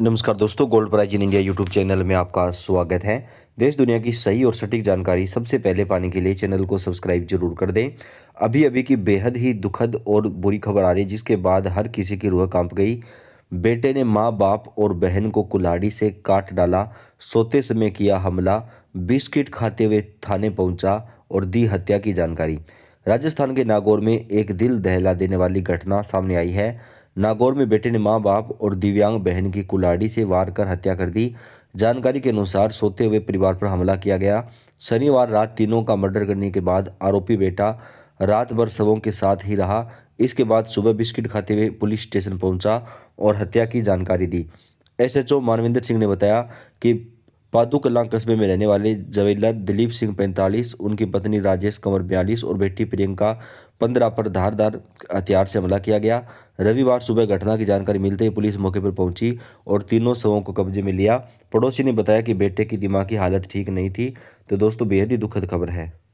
नमस्कार दोस्तों gold price in India YouTube channel में आपका स्वागत है देश दुनिया की सही और सटीक जानकारी सबसे पहले पाने के लिए चैनल को सब्सक्राइब जरूर कर दें अभी अभी की बेहद ही दुखद और बुरी खबर आ रही जिसके बाद हर किसी की रूह कांप गई बेटे ने माँ बाप और बहन को कुल्हाड़ी से काट डाला सोते समय किया हमला बिस्किट खाते हुए थाने पहुँचा और दी हत्या की जानकारी राजस्थान के नागौर में एक दिल दहला देने वाली घटना सामने आई है नागौर में बेटे ने माँ बाप और दिव्यांग बहन की कुलाड़ी से वार कर हत्या कर दी जानकारी के अनुसार सोते हुए परिवार पर हमला किया गया शनिवार रात तीनों का मर्डर करने के बाद आरोपी बेटा रात भर सबों के साथ ही रहा इसके बाद सुबह बिस्किट खाते हुए पुलिस स्टेशन पहुंचा और हत्या की जानकारी दी एसएचओ मानविंदर सिंह ने बताया कि पादू कलां कस्बे में रहने वाले जवेलर दिलीप सिंह पैंतालीस उनकी पत्नी राजेश कंवर बयालीस और बेटी प्रियंका पंद्रह पर धारदार हथियार से हमला किया गया रविवार सुबह घटना की जानकारी मिलते ही पुलिस मौके पर पहुंची और तीनों शवों को कब्जे में लिया पड़ोसी ने बताया कि बेटे की दिमागी हालत ठीक नहीं थी तो दोस्तों बेहद ही दुखद खबर है